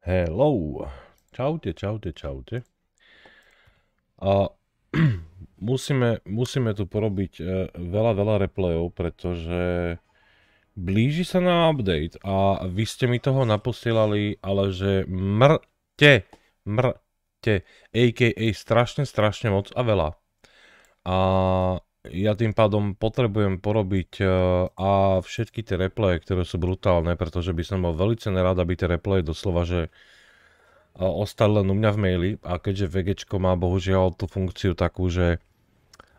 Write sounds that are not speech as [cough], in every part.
Hello. Čaute, čaute, čaute. A [clears throat] musíme, musíme tu porobiť e, veľa, veľa replayov, pretože blíži sa na update a vy ste mi toho naposielali, ale že mrte, mrte, a.k.a. strašne, strašne moc a veľa. A ja tým pádom potrebujem porobiť e, a všetky tie replaye, ktoré sú brutálne, pretože by som bol veľmi nerád, aby tie replaye doslova, že e, ostali len u mňa v maili a keďže VG má bohužiaľ tú funkciu takú, že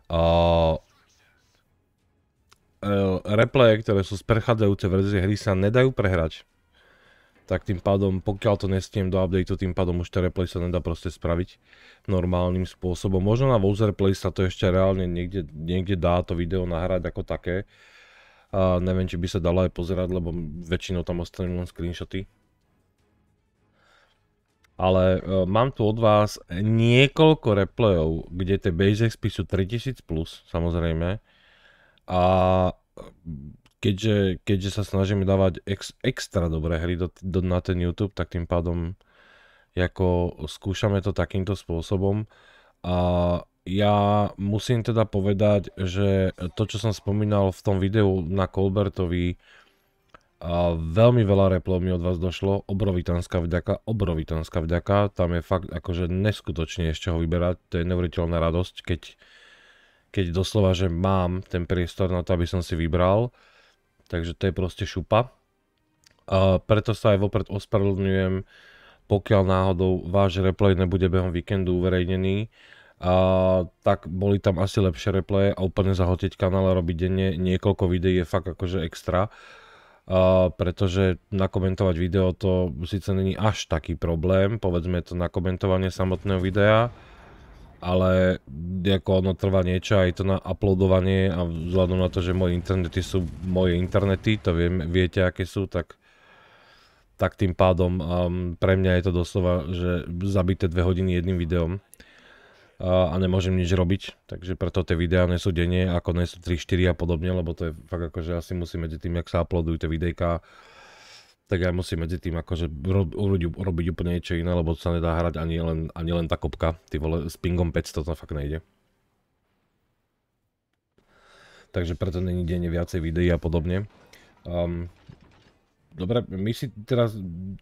uh, replaye, ktoré sú z prechádzajúce verzie hry sa nedajú prehrať tak tým pádom, pokiaľ to nestiem do updateu, tým pádom už ten replay sa nedá proste spraviť normálnym spôsobom. Možno na Vouser Play sa to ešte reálne niekde, niekde dá to video nahrať ako také. A neviem, či by sa dalo aj pozerať, lebo väčšinou tam ostane len screenshoty. Ale e, mám tu od vás niekoľko replayov, kde tie base XP sú 3000+, plus, samozrejme. A keďže, keďže sa snažíme dávať ex, extra dobré hry do, do, na ten YouTube, tak tým pádom ako skúšame to takýmto spôsobom a ja musím teda povedať, že to, čo som spomínal v tom videu na Colbertovi, a veľmi veľa replov mi od vás došlo, obrovitánska vďaka, obrovitánska vďaka, tam je fakt akože neskutočne ešte ho vyberať, to je neuveriteľná radosť, keď, keď doslova, že mám ten priestor na to, aby som si vybral. Takže to je proste šupa. Uh, preto sa aj vopred ospravedlňujem, pokiaľ náhodou váš replay nebude behom víkendu uverejnený, uh, tak boli tam asi lepšie replaye a úplne zahotiť kanál a robiť denne niekoľko videí je fakt akože extra. Uh, pretože nakomentovať video to síce není až taký problém, povedzme to nakomentovanie samotného videa, ale ako ono trvá niečo aj to na uploadovanie a vzhľadom na to, že moje internety sú moje internety, to viem, viete, aké sú, tak tak tým pádom um, pre mňa je to doslova, že zabité dve hodiny jedným videom a, a nemôžem nič robiť, takže preto tie videá nie sú denne, ako nie sú 3, 4 a podobne, lebo to je fakt ako, že asi musím medzi tým, jak sa uploadujú tie videjka, tak ja musím medzi tým akože urobiť urobiť úplne niečo iné, lebo sa nedá hrať ani len, ani len tá kopka. Ty vole, s pingom 500 to fakt nejde. Takže preto není denne viacej videí a podobne. Um, dobre, my si teraz,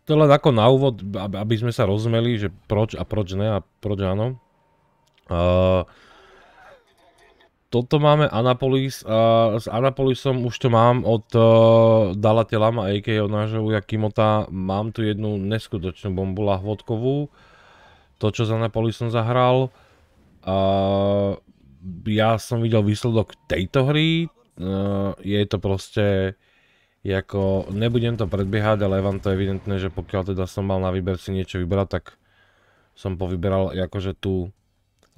to len ako na úvod, aby, sme sa rozumeli, že proč a proč ne a proč áno. Uh, toto máme Anapolis a s Anapolisom už to mám od uh, Dala Telama, a.k.a. od nášho Jakimota. Mám tu jednu neskutočnú bombu lahvodkovú. To, čo s Anapolisom zahral. Uh, ja som videl výsledok tejto hry. Uh, je to proste... Jako, nebudem to predbiehať, ale vám to je evidentné, že pokiaľ teda som mal na výber si niečo vybrať, tak som povyberal akože tú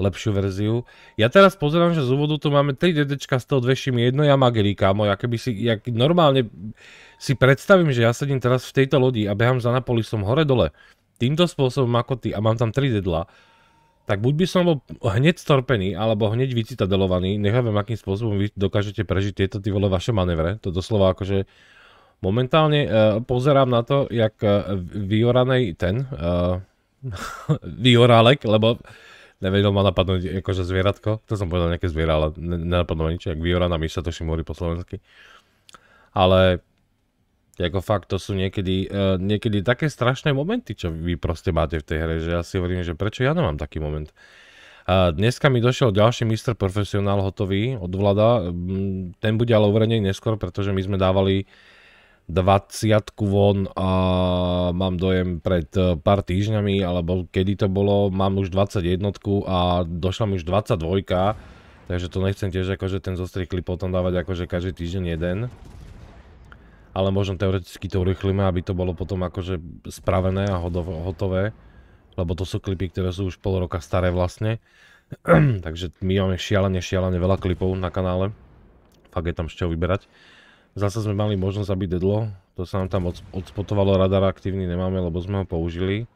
lepšiu verziu. Ja teraz pozerám, že z úvodu tu máme 3 dedečka z toho dve šimy, jedno Yamagiri, kámo. Ja keby si, ja normálne si predstavím, že ja sedím teraz v tejto lodi a behám za Napolisom hore-dole. Týmto spôsobom ako ty a mám tam 3 dedla, tak buď by som bol hneď storpený, alebo hneď vycitadelovaný. nechávam, akým spôsobom vy dokážete prežiť tieto ty vole vaše manévre. To doslova akože momentálne uh, pozerám na to, jak uh, vyoranej ten, uh, [laughs] lebo Nevedel ma napadnúť akože zvieratko. To som povedal nejaké zviera, ale nenapadlo nič. Jak Viorana Miša, to Shimori po slovensky. Ale ako fakt, to sú niekedy, uh, niekedy také strašné momenty, čo vy proste máte v tej hre, že ja si hovorím, že prečo ja nemám taký moment. Uh, dneska mi došiel ďalší Mr. Profesionál hotový od Vlada, ten bude ale uverejnený neskôr, pretože my sme dávali 20 von a mám dojem pred eh, pár týždňami, alebo kedy to bolo, mám už 21 a došla mi už 22, takže to nechcem tiež akože ten zostrikli potom dávať akože každý týždeň jeden. Ale možno teoreticky to urychlíme, aby to bolo potom akože spravené a hotové, lebo to sú klipy, ktoré sú už pol roka staré vlastne. [clears throat] takže my máme šialene, šialene veľa klipov na kanále. Fakt je tam z čoho vyberať. Zase sme mali možnosť zabiť dedlo, to sa nám tam odspotovalo, radar aktívny nemáme, lebo sme ho použili.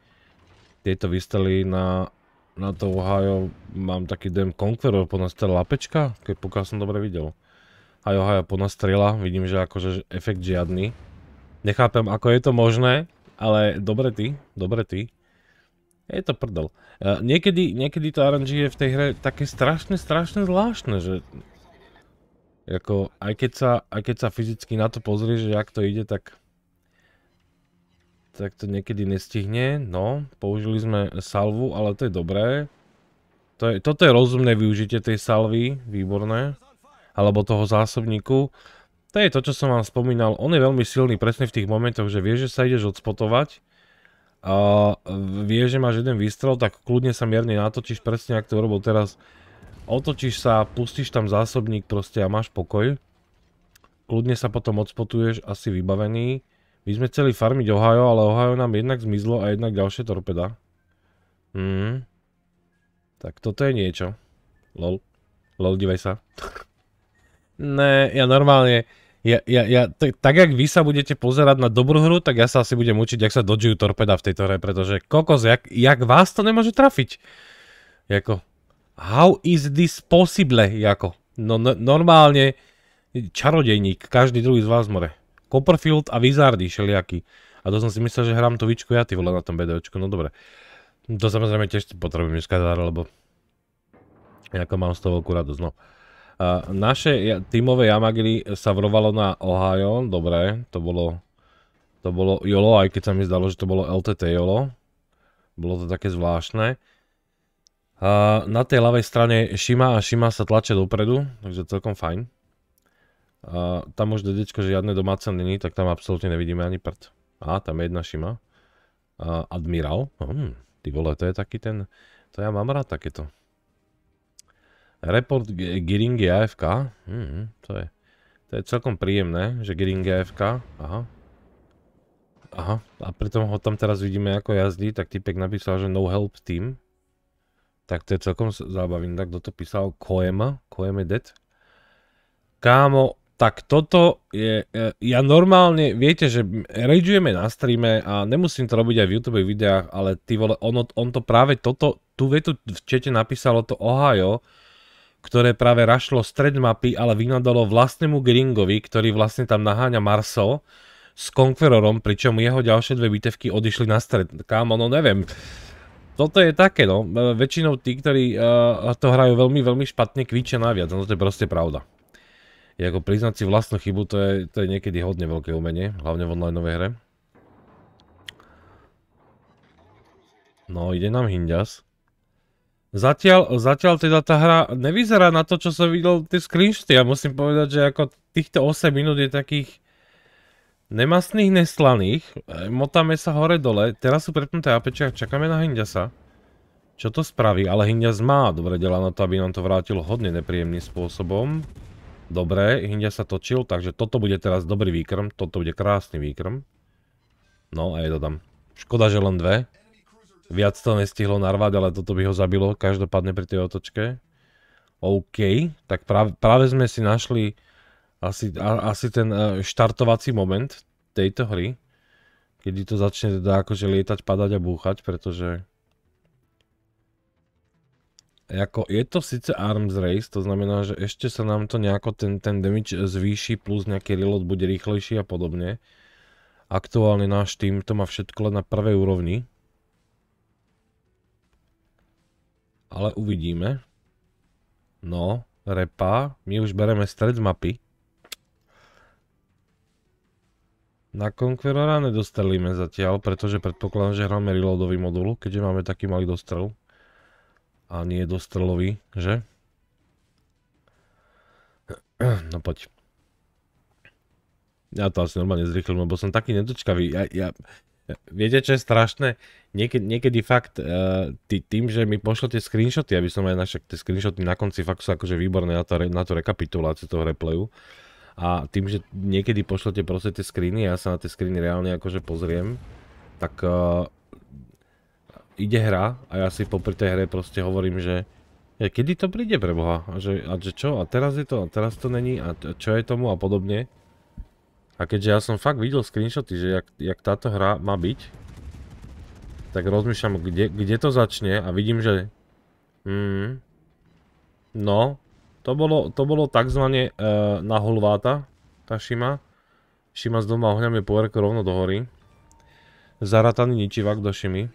Tieto výstrely na, na to Ohio, mám taký dem Conqueror, strela lapečka, keď pokiaľ som dobre videl. Aj Ohio strela, vidím, že akože efekt žiadny. Nechápem, ako je to možné, ale dobre ty, dobre ty. Je to prdel. E, niekedy, niekedy to RNG je v tej hre také strašne, strašne zvláštne, že Jako, aj, keď sa, aj keď sa fyzicky na to pozrieš, že ak to ide, tak tak to niekedy nestihne. No, použili sme salvu, ale to je dobré. To je, toto je rozumné využitie tej salvy, výborné. Alebo toho zásobníku. To je to, čo som vám spomínal. On je veľmi silný presne v tých momentoch, že vie, že sa ideš odspotovať. A vie, že máš jeden výstrel, tak kľudne sa mierne natočíš presne, ak to urobil teraz otočíš sa, pustíš tam zásobník proste a máš pokoj. Kľudne sa potom odspotuješ, asi vybavený. My sme chceli farmiť Ohio, ale Ohio nám jednak zmizlo a jednak ďalšie torpeda. Hmm. Tak toto je niečo. Lol. Lol, divaj sa. [laughs] ne, ja normálne... Ja, ja, ja, tak jak vy sa budete pozerať na dobrú hru, tak ja sa asi budem učiť, jak sa dodžijú torpeda v tejto hre, pretože kokos, jak, jak vás to nemôže trafiť. Jako, How is this possible, Jako? No, no normálne čarodejník, každý druhý z vás more. Copperfield a Wizardy šeliaky. A to som si myslel, že hrám to vičku ja ty vole na tom BDOčku, no dobre. To samozrejme tiež potrebujem škadár, lebo Jako mám z toho veľkú radosť, no. naše tímové Yamagiri sa vrovalo na Ohio, dobre, to bolo, to bolo YOLO, aj keď sa mi zdalo, že to bolo LTT YOLO. Bolo to také zvláštne. Uh, na tej ľavej strane Šima a Šima sa tlačia dopredu, takže celkom fajn. Uh, tam už dedečko žiadne domáce není, tak tam absolútne nevidíme ani prd. A, tam je jedna Šima. Uh, Admiral. Hm, ty vole, to je taký ten... To ja mám rád takéto. Report Giring je AFK. Hm, hm, to je... To je celkom príjemné, že Giring AFK. Aha. Aha, a pritom ho tam teraz vidíme ako jazdí, tak typek napísal, že no help team. Tak to je celkom zábavný, tak kto to písal? Koema? Koeme Dead? Kámo, tak toto je, e, ja normálne, viete, že rageujeme na streame a nemusím to robiť aj v YouTube videách, ale ty vole, ono, on to práve toto, tú vetu v čete napísalo to Ohio, ktoré práve rašlo stred mapy, ale vynadalo vlastnému Gringovi, ktorý vlastne tam naháňa Marso s Conquerorom, pričom jeho ďalšie dve bitevky odišli na stred. Kámo, no neviem toto je také, no. E, väčšinou tí, ktorí uh, to hrajú veľmi, veľmi špatne, kvičia naviac. No to je proste pravda. Je ako priznať si vlastnú chybu, to je, to je niekedy hodne veľké umenie. Hlavne v online hre. No, ide nám Hindias. Zatiaľ, zatiaľ teda tá hra nevyzerá na to, čo som videl tie screenshoty. Ja musím povedať, že ako týchto 8 minút je takých Nemastných, neslaných. E, motáme sa hore-dole. Teraz sú prepnuté a Čakáme na Hindiasa. Čo to spraví? Ale Hindias má dobre dela na to, aby nám to vrátil hodne nepríjemným spôsobom. Dobre, Hindias sa točil, takže toto bude teraz dobrý výkrm. Toto bude krásny výkrm. No a je to tam. Škoda, že len dve. Viac to nestihlo narvať, ale toto by ho zabilo. Každopádne pri tej otočke. OK, tak práve sme si našli asi, a, asi ten e, štartovací moment tejto hry, kedy to začne teda akože lietať, padať a búchať, pretože ako je to síce arms race, to znamená, že ešte sa nám to nejako ten, ten damage zvýši, plus nejaký reload bude rýchlejší a podobne. Aktuálne náš tým to má všetko len na prvej úrovni. Ale uvidíme. No, repa, my už bereme stred mapy. Na Conquerora nedostrelíme zatiaľ, pretože predpokladám, že hráme reloadový modul, keďže máme taký malý dostrel. A nie dostrelový, že? [clears throat] No poď. Ja to asi normálne zrýchlim, lebo som taký nedočkavý. Ja, ja, viete, čo je strašné? Niekedy, niekedy fakt eh, tý, tým, že mi tie screenshoty, aby som aj našak tie screenshoty na konci fakt sú akože výborné na to, na to rekapituláciu toho replayu a tým, že niekedy pošlete proste tie screeny, ja sa na tie screeny reálne akože pozriem, tak uh, ide hra a ja si popri tej hre proste hovorím, že ja, e, kedy to príde pre Boha? A že, a že čo? A teraz je to? A teraz to není? A čo je tomu? A podobne. A keďže ja som fakt videl screenshoty, že jak, jak táto hra má byť, tak rozmýšľam, kde, kde to začne a vidím, že... Mm, no, to bolo, to bolo takzvané uh, na Holváta, tá šima. Šima s dvoma ohňami poverko rovno do hory. Zarataný ničivák do šimy.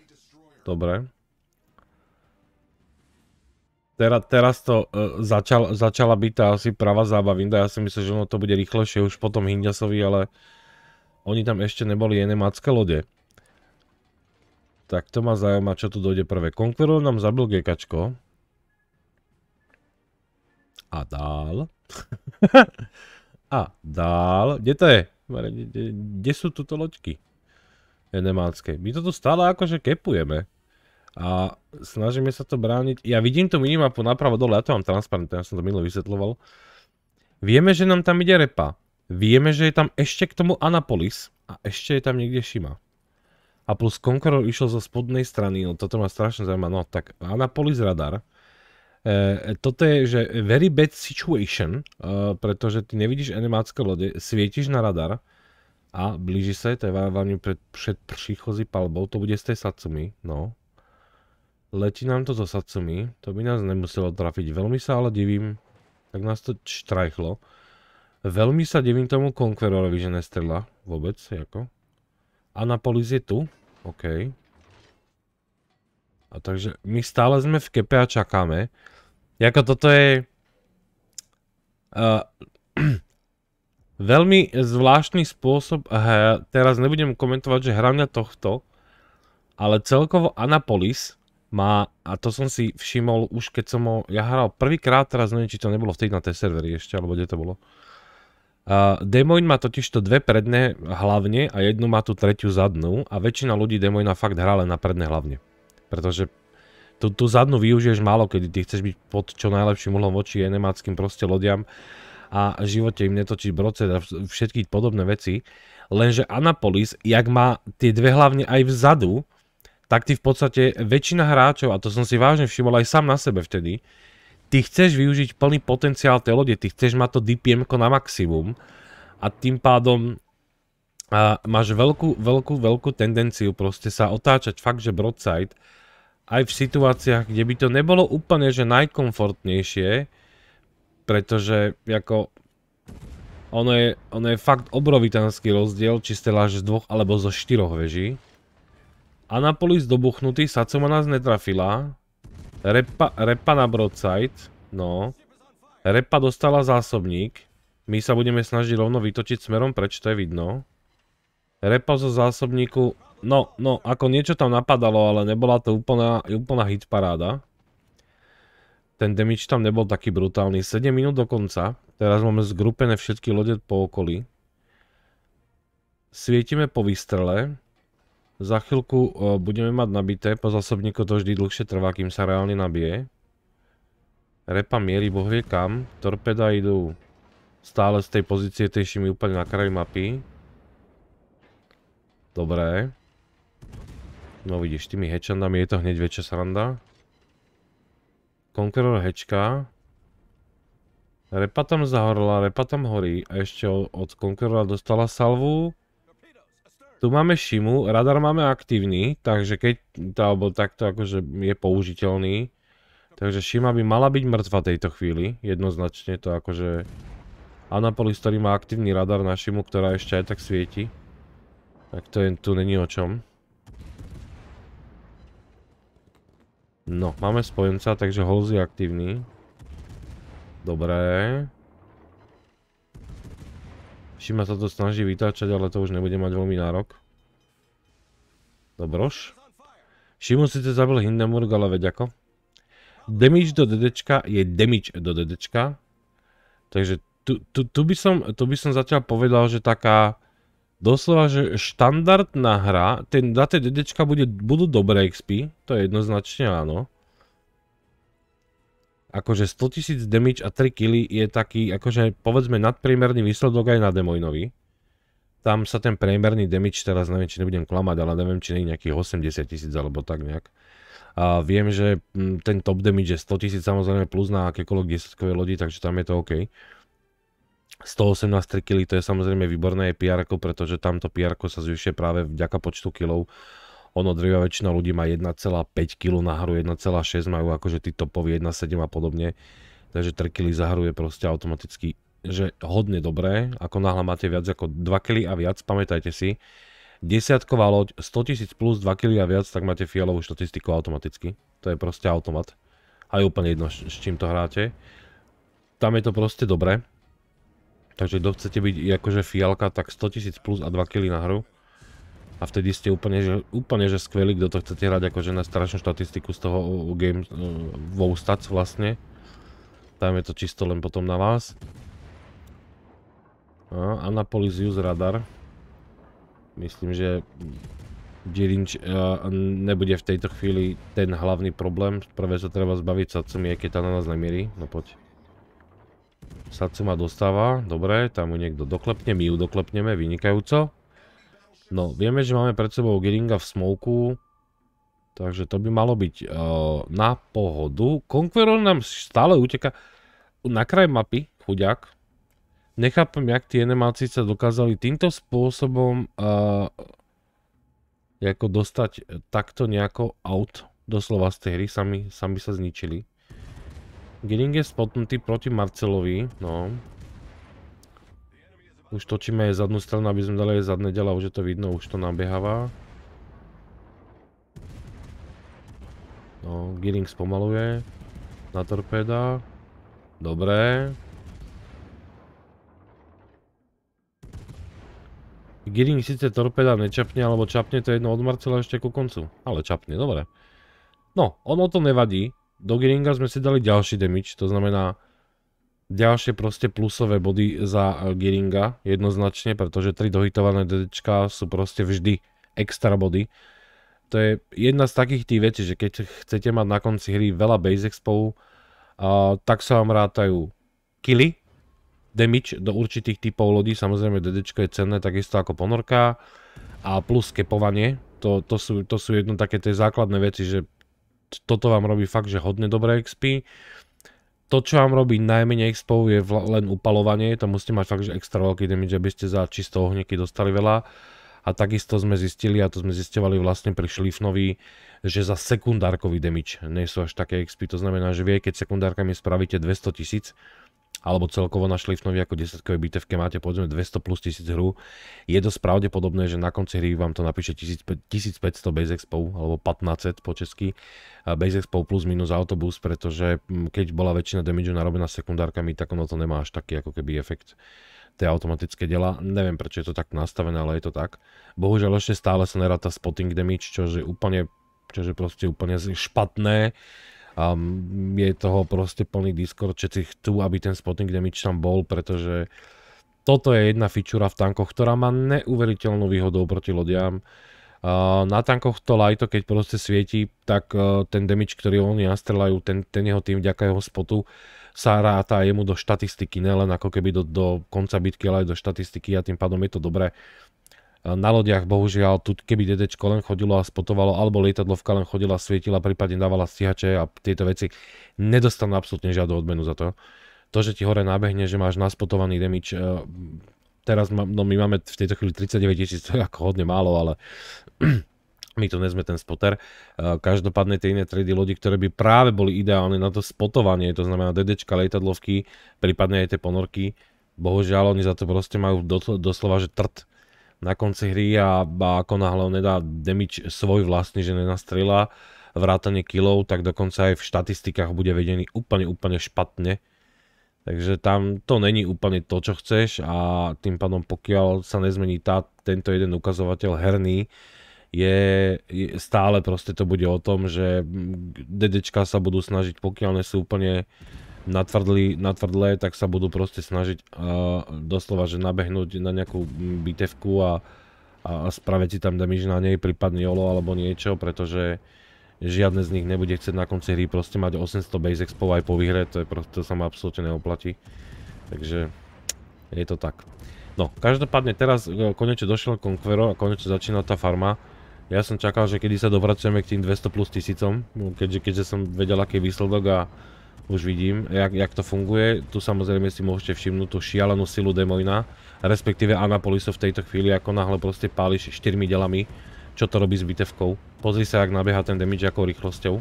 Dobre. Tera, teraz to uh, začal, začala byť tá asi pravá zábavinda. Ja si myslím, že ono to bude rýchlejšie už potom Hindiasovi, ale oni tam ešte neboli jené macké lode. Tak to ma zaujíma, čo tu dojde prvé. Konkuror nám zabil Gekačko a dál. [laughs] a dál. Kde to je? Kde sú tuto loďky? Enemánske. My toto stále akože kepujeme. A snažíme sa to brániť. Ja vidím tú minimapu napravo dole, ja to mám transparentné, ja som to minulý vysvetloval. Vieme, že nám tam ide repa. Vieme, že je tam ešte k tomu Anapolis. A ešte je tam niekde Šima. A plus Conqueror išiel zo spodnej strany, no toto ma strašne zaujíma. No tak Anapolis radar. E, toto je, že very bad situation, e, pretože ty nevidíš animácké lode, svietiš na radar a blíži sa, to je varovanie pred, pred príchozí palbou, to bude z tej sacumi, no. Letí nám to zo sacumi, to by nás nemuselo trafiť, veľmi sa ale divím, tak nás to štrajchlo. Veľmi sa divím tomu Conquerorovi, že nestrela vôbec, ako. Anapolis je tu, okej. Okay. A takže my stále sme v kepe a čakáme. Jako toto je... Eh, [clears throat] veľmi zvláštny spôsob, teraz nebudem komentovať, že mňa tohto, ale celkovo Anapolis má, a to som si všimol už keď som ho, ja hral prvýkrát, teraz neviem, či to nebolo vtedy na tej serveri ešte, alebo kde to bolo. Eh, Demoin má totiž to dve predné hlavne a jednu má tú tretiu zadnú a väčšina ľudí Demoina fakt hrá len na predné hlavne. Pretože tú, tú zadnú využiješ málo, kedy ty chceš byť pod čo najlepším uhlom voči enemáckým proste lodiam a v živote im netočí brocet a všetky podobné veci. Lenže Anapolis, jak má tie dve hlavne aj vzadu, tak ty v podstate väčšina hráčov, a to som si vážne všimol aj sám na sebe vtedy, ty chceš využiť plný potenciál tej lode, ty chceš mať to DPM na maximum a tým pádom a máš veľkú, veľkú, veľkú tendenciu proste sa otáčať fakt, že broadside aj v situáciách, kde by to nebolo úplne, že najkomfortnejšie, pretože ako ono je, ono je fakt obrovitanský rozdiel, či steláš z dvoch alebo zo štyroch veží. Anapolis dobuchnutý, Satsuma nás netrafila. Repa, repa na broadside, no. Repa dostala zásobník. My sa budeme snažiť rovno vytočiť smerom preč, to je vidno. Repa zo zásobníku No, no, ako niečo tam napadalo, ale nebola to úplná, úplná hit paráda. Ten damage tam nebol taký brutálny. 7 minút do konca. Teraz máme zgrupené všetky lode po okolí. Svietime po výstrele. Za chvíľku o, e, budeme mať nabité. Po zásobníku to vždy dlhšie trvá, kým sa reálne nabije. Repa mierí bohvie kam. Torpeda idú stále z tej pozície tej úplne na kraji mapy. Dobré. No vidíš, tými hečandami je to hneď väčšia sranda. Conqueror hečka. Repa tam zahorla, repa tam horí a ešte od Conquerora dostala salvu. Tu máme šimu, radar máme aktívny, takže keď, obo takto akože je použiteľný. Takže šima by mala byť mŕtva tejto chvíli, jednoznačne to akože... Anapolis, ktorý má aktívny radar na šimu, ktorá ešte aj tak svieti. Tak to je, tu není o čom. No, máme spojenca, takže Holz je aktívny. Dobré. Šima sa to snaží vytáčať, ale to už nebude mať veľmi nárok. Dobroš. si síce zabil Hindenburg, ale veď ako. Damage do DDčka je damage do DDčka. Takže tu, tu, tu, by som, tu by som zatiaľ povedal, že taká doslova, že štandardná hra, ten, na tie dedečka bude, budú dobré XP, to je jednoznačne áno. Akože 100 000 damage a 3 killy je taký, akože povedzme nadpriemerný výsledok aj na Demoinovi. Tam sa ten priemerný damage, teraz neviem, či nebudem klamať, ale neviem, či nie nejakých 80 tisíc alebo tak nejak. A viem, že mm, ten top damage je 100 000 samozrejme plus na akékoľvek 10 lodi, takže tam je to OK. 118 kg to je samozrejme výborné PR, pretože tamto PR sa zvyšuje práve vďaka počtu kilov. Ono drvia väčšina ľudí má 1,5 kg na hru, 1,6 majú akože tí topoví 1,7 a podobne. Takže 3 kg zahruje proste automaticky že hodne dobré, ako náhle máte viac ako 2 kg a viac, pamätajte si, desiatková loď 100 000 plus 2 kg a viac, tak máte fialovú štatistiku automaticky. To je proste automat. A je úplne jedno, s čím to hráte. Tam je to proste dobré. Takže kto chcete byť akože fialka, tak 100 tisíc plus a 2 kg na hru. A vtedy ste úplne že, úplne, že skvelí, kto to chcete hrať akože na strašnú štatistiku z toho game wow stats vlastne. Tam je to čisto len potom na vás. A Anapolis Use Radar. Myslím, že Dirinč uh, nebude v tejto chvíli ten hlavný problém. Prvé sa treba zbaviť sa Satsumi, keď tá na nás nemierí. No poď. Satsuma dostáva, dobre, tam mu niekto doklepne, my ju doklepneme, vynikajúco. No, vieme, že máme pred sebou Giringa v smoku, takže to by malo byť uh, na pohodu. Conqueror nám stále uteka na kraj mapy, chuďak. Nechápem, jak tí enemáci sa dokázali týmto spôsobom uh, ako dostať takto nejako out doslova z tej hry, sami, sami sa zničili. Gering je spotnutý proti Marcelovi, no. Už točíme aj zadnú stranu, aby sme dali aj zadné dela, už je to vidno, už to nabieháva. No, Giring spomaluje. Na torpéda. Dobré. Giring síce torpéda nečapne, alebo čapne to jedno od Marcela ešte ku koncu. Ale čapne, dobre. No, ono to nevadí, do Giringa sme si dali ďalší damage, to znamená ďalšie proste plusové body za e, Giringa jednoznačne, pretože 3 dohitované dedečka sú proste vždy extra body. To je jedna z takých tých vecí, že keď chcete mať na konci hry veľa base expo, uh, tak sa vám rátajú killy, damage do určitých typov lodí, samozrejme DD je cenné takisto ako ponorka a plus kepovanie, to, to, sú, to sú jedno také tie základné veci, že toto vám robí fakt, že hodne dobré XP. To, čo vám robí najmenej XP, je len upalovanie, to musíte mať fakt, že extra veľký damage, aby ste za čisto ohníky dostali veľa. A takisto sme zistili, a to sme zistovali vlastne pri šlifnovi, že za sekundárkový damage nie sú až také XP. To znamená, že vie, keď sekundárkami spravíte 200 tisíc, alebo celkovo na šlifnovi ako 10 bitevke máte povedzme 200 plus 1000 hru, je dosť pravdepodobné, že na konci hry vám to napíše 1500 bez expo, alebo 1500 po česky, bez expo plus minus autobus, pretože mm, keď bola väčšina damage narobená sekundárkami, tak ono to nemá až taký ako keby efekt tie automatické dela. Neviem, prečo je to tak nastavené, ale je to tak. Bohužiaľ ešte stále sa neráta spotting damage, čo je úplne čo je proste úplne špatné. Um, je toho proste plný Discord, všetci chcú, aby ten spotting damage tam bol, pretože toto je jedna fičura v tankoch, ktorá má neuveriteľnú výhodu proti lodiam. Uh, na tankoch to lajto, keď proste svieti, tak uh, ten damage, ktorý oni nastrelajú, ten, ten jeho tým vďaka jeho spotu sa ráta jemu do štatistiky, nelen ako keby do, do konca bitky, ale aj do štatistiky a tým pádom je to dobré. Na lodiach bohužiaľ, tu keby dedečko len chodilo a spotovalo, alebo lietadlovka len chodila, svietila, prípadne dávala stíhače a tieto veci, nedostanú absolútne žiadnu odmenu za to. To, že ti hore nabehne, že máš naspotovaný demič, e, teraz no my máme v tejto chvíli 39 tisíc, to je ako hodne málo, ale [clears throat] my to nezme ten spoter. E, každopádne tie iné trady lodi, ktoré by práve boli ideálne na to spotovanie, to znamená dedečka, lietadlovky, prípadne aj tie ponorky, bohužiaľ oni za to proste majú doslova, že trt na konci hry a, a ako náhle on nedá damage svoj vlastný, že nenastrela vrátanie kilov, tak dokonca aj v štatistikách bude vedený úplne, úplne špatne. Takže tam to není úplne to, čo chceš a tým pádom pokiaľ sa nezmení tá, tento jeden ukazovateľ herný, je, je stále proste to bude o tom, že dedečka sa budú snažiť, pokiaľ nie sú úplne natvrdli, natvrdlé, tak sa budú proste snažiť uh, doslova, že nabehnúť na nejakú bitevku a, a spraviť si tam damage na nej, prípadne jolo alebo niečo, pretože žiadne z nich nebude chcieť na konci hry proste mať 800 base expo aj po výhre, to, je proste, to sa ma absolútne neoplatí. Takže je to tak. No, každopádne teraz e, konečne došiel Conqueror a konečne začína tá farma. Ja som čakal, že kedy sa dovracujeme k tým 200 plus tisícom, keďže, keďže som vedel, aký výsledok a už vidím, jak, jak to funguje. Tu samozrejme si môžete všimnúť tú šialenú silu Demoina, respektíve Anapolisu v tejto chvíli, ako náhle proste páliš štyrmi delami, čo to robí s bitevkou. Pozri sa, jak nabieha ten damage, akou rýchlosťou.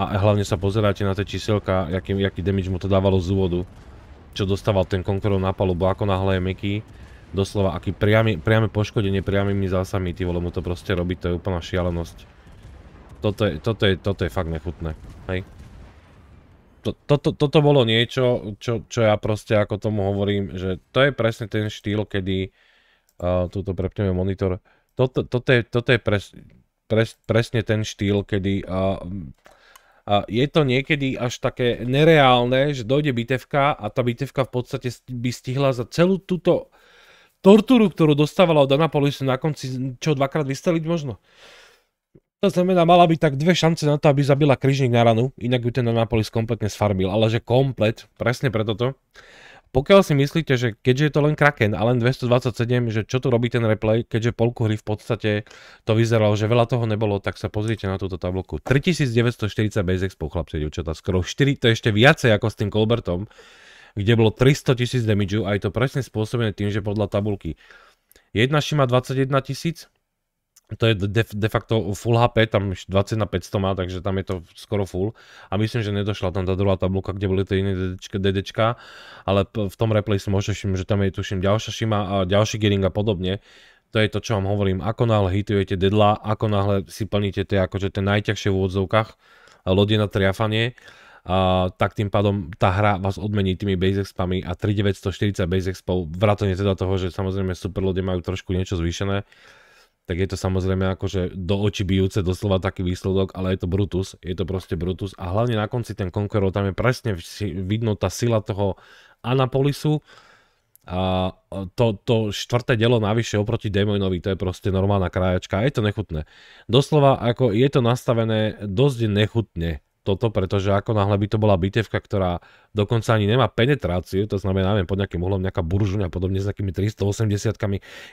A hlavne sa pozeráte na tie číselka, jaký, jaký damage mu to dávalo z úvodu. Čo dostával ten konkurent na palubu, ako náhle je meký. Doslova, aký priame, priame poškodenie priamými zásami, ty vole, mu to proste robí, to je úplná šialenosť. Toto je, toto je, toto je fakt nechutné, hej to, toto, toto bolo niečo, čo, čo ja proste ako tomu hovorím, že to je presne ten štýl, kedy uh, tuto prepneme monitor. Toto, toto je, toto je pres, pres, presne ten štýl, kedy uh, uh, je to niekedy až také nereálne, že dojde bitevka a tá bitevka v podstate by stihla za celú túto tortúru, ktorú dostávala od Anapolisu na konci, čo dvakrát vystaliť možno. Uh, to znamená, mala by tak dve šance na to, aby zabila križník na ranu, inak ju ten Anápolis kompletne sfarmil, ale že komplet, presne preto to. Pokiaľ si myslíte, že keďže je to len Kraken a len 227, že čo tu robí ten replay, keďže polku hry v podstate to vyzeralo, že veľa toho nebolo, tak sa pozrite na túto tabulku. 3940 base expo, chlapce, dievčatá, skoro 4, to je ešte viacej ako s tým Colbertom, kde bolo 300 tisíc damage, je to presne spôsobené tým, že podľa tabulky. Jedna šima 21 tisíc, to je de, de facto full HP, tam 20 na 500 má, takže tam je to skoro full. A myslím, že nedošla tam tá druhá tabulka, kde boli tie iné DDčka, ale v tom replay som všimnúť, že tam je tuším ďalšia šima a ďalší gearing a podobne. To je to, čo vám hovorím, ako náhle hitujete dedla, ako náhle si plníte tie, akože tie najťažšie v odzovkách lodi na triafanie, a tak tým pádom tá hra vás odmení tými base expami a 3940 base expov, vrátane teda toho, že samozrejme super lode majú trošku niečo zvýšené, tak je to samozrejme akože do očí bijúce doslova taký výsledok, ale je to Brutus, je to proste Brutus a hlavne na konci ten Conqueror, tam je presne vidno tá sila toho Anapolisu a to, to štvrté dielo navyše oproti Demonovi, to je proste normálna krajačka, je to nechutné. Doslova, ako je to nastavené dosť nechutne, toto, pretože ako náhle by to bola bitevka, ktorá dokonca ani nemá penetráciu, to znamená, neviem, pod nejakým uhlom nejaká buržuňa podobne s nejakými 380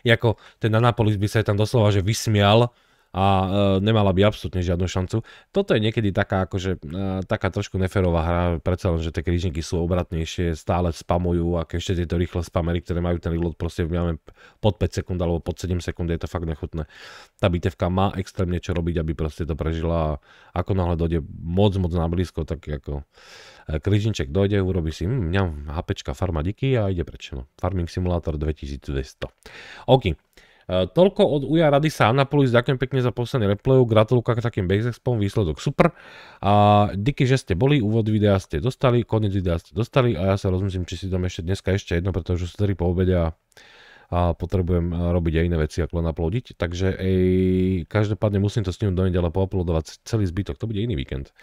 ako ten Anapolis by sa aj tam doslova, že vysmial, a e, nemala by absolútne žiadnu šancu. Toto je niekedy taká, akože, e, taká trošku neferová hra, predsa len, že tie križníky sú obratnejšie, stále spamujú a keď ešte tieto rýchle spamery, ktoré majú ten reload proste ja viem, pod 5 sekúnd alebo pod 7 sekúnd, je to fakt nechutné. Tá bitevka má extrémne čo robiť, aby proste to prežila a ako náhle dojde moc, moc na blízko, tak ako e, dojde, urobí si mňam hm, HPčka farma díky a ide preč. No. Farming Simulator 2200. OK. Toľko od Uja Rady sa Anapolis, ďakujem pekne za posledný replay, gratulka k takým Basexpom, výsledok super. A díky, že ste boli, úvod videa ste dostali, koniec videa ste dostali a ja sa rozmyslím, či si dám ešte dneska ešte jedno, pretože sú tady po obede a a potrebujem e, robiť aj iné veci, ako len aplodiť. Takže ej, každopádne musím to s ním do nedele pouploadovať celý zbytok, to bude iný víkend.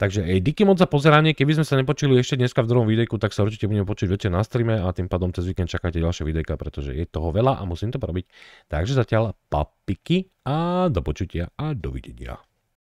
Takže ej, díky moc za pozeranie, keby sme sa nepočuli ešte dneska v druhom videjku, tak sa určite budeme počuť večer na streame a tým pádom cez víkend čakáte ďalšie videjka, pretože je toho veľa a musím to robiť. Takže zatiaľ papiky a do počutia a dovidenia.